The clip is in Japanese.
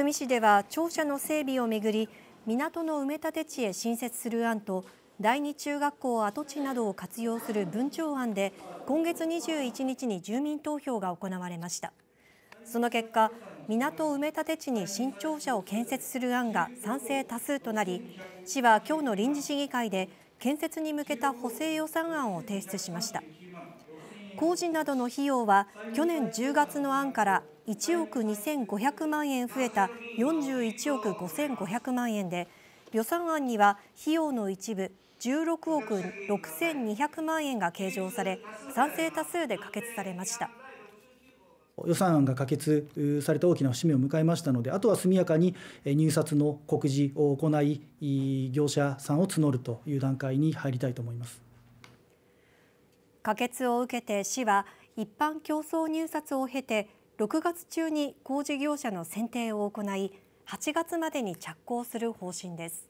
久美市では庁舎の整備をめぐり港の埋め立て地へ新設する案と第二中学校跡地などを活用する分庁案で今月21日に住民投票が行われましたその結果港埋め立て地に新庁舎を建設する案が賛成多数となり市は今日の臨時市議会で建設に向けた補正予算案を提出しました工事などの費用は去年10月の案から1億2500万円増えた41億5500万円で予算案には費用の一部16億6200万円が計上され賛成多数で可決されました。予算案が可決された大きな節目を迎えましたので、あとは速やかに入札の告示を行い、業者さんを募るという段階に入りたいと思います可決を受けて、市は一般競争入札を経て、6月中に工事業者の選定を行い8月までに着工する方針です。